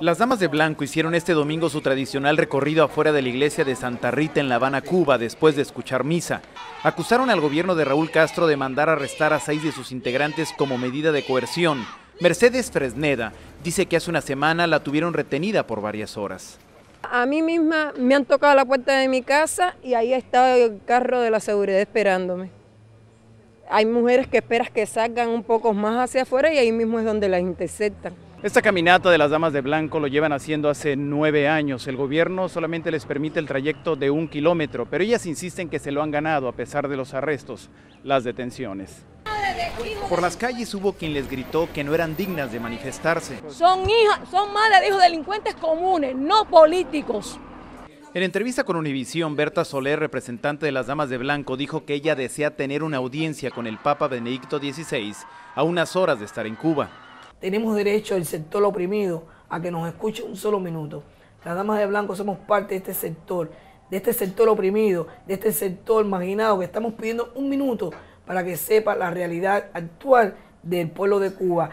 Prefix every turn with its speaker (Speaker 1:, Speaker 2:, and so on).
Speaker 1: Las damas de blanco hicieron este domingo su tradicional recorrido afuera de la iglesia de Santa Rita en La Habana, Cuba, después de escuchar misa. Acusaron al gobierno de Raúl Castro de mandar arrestar a seis de sus integrantes como medida de coerción. Mercedes Fresneda dice que hace una semana la tuvieron retenida por varias horas.
Speaker 2: A mí misma me han tocado la puerta de mi casa y ahí está el carro de la seguridad esperándome. Hay mujeres que esperas que salgan un poco más hacia afuera y ahí mismo es donde las interceptan.
Speaker 1: Esta caminata de las Damas de Blanco lo llevan haciendo hace nueve años. El gobierno solamente les permite el trayecto de un kilómetro, pero ellas insisten que se lo han ganado a pesar de los arrestos, las detenciones. Por las calles hubo quien les gritó que no eran dignas de manifestarse.
Speaker 3: Son hijas, son madres de hijos delincuentes comunes, no políticos.
Speaker 1: En entrevista con Univisión, Berta Soler, representante de las Damas de Blanco, dijo que ella desea tener una audiencia con el Papa Benedicto XVI a unas horas de estar en Cuba.
Speaker 3: Tenemos derecho, al sector oprimido, a que nos escuche un solo minuto. Las Damas de Blanco somos parte de este sector, de este sector oprimido, de este sector marginado, que estamos pidiendo un minuto para que sepa la realidad actual del pueblo de Cuba.